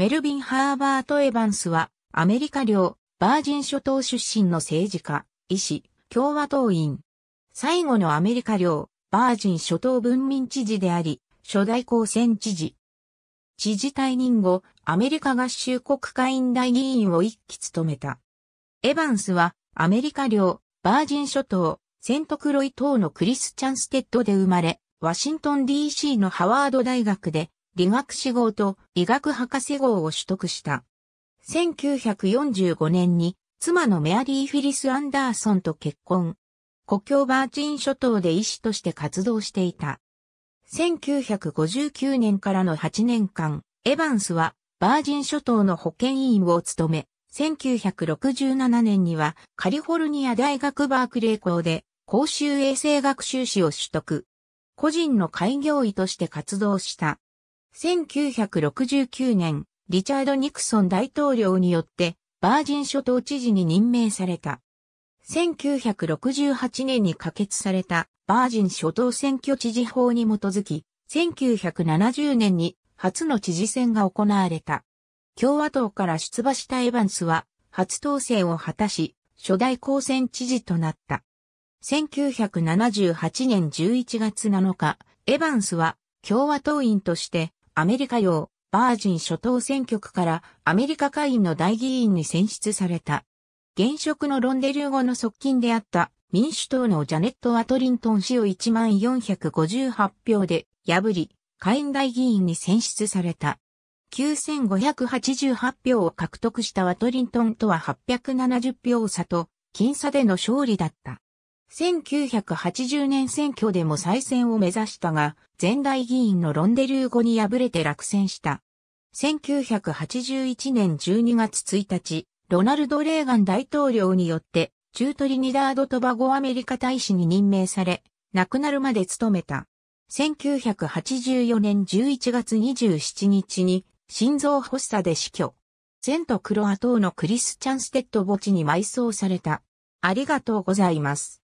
メルビン・ハーバート・エバンスは、アメリカ領、バージン諸島出身の政治家、医師、共和党員。最後のアメリカ領、バージン諸島文民知事であり、初代公選知事。知事退任後、アメリカ合衆国会院大議員を一期務めた。エバンスは、アメリカ領、バージン諸島、セントクロイ島のクリスチャンステッドで生まれ、ワシントン DC のハワード大学で理学士号と医学博士号を取得した。1945年に妻のメアリー・フィリス・アンダーソンと結婚。故郷バージン諸島で医師として活動していた。1959年からの8年間、エヴァンスはバージン諸島の保健委員を務め、1967年にはカリフォルニア大学バークレー校で公衆衛生学習士を取得。個人の開業医として活動した。1969年、リチャード・ニクソン大統領によって、バージン諸島知事に任命された。1968年に可決されたバージン諸島選挙知事法に基づき、1970年に初の知事選が行われた。共和党から出馬したエヴァンスは初当選を果たし、初代公選知事となった。1978年11月7日、エヴァンスは共和党員としてアメリカ用バージン諸島選挙区からアメリカ下院の大議員に選出された。現職のロンデリュー後の側近であった民主党のジャネット・アトリントン氏を1458票で破り、下院大議員に選出された。9588票を獲得したワトリントンとは870票差と、僅差での勝利だった。1980年選挙でも再選を目指したが、前代議員のロンデルー後に敗れて落選した。1981年12月1日、ロナルド・レーガン大統領によって、中トリニダード・トバゴアメリカ大使に任命され、亡くなるまで務めた。1984年11月27日に、心臓発作で死去。ント・クロア島のクリスチャンステッド墓地に埋葬された。ありがとうございます。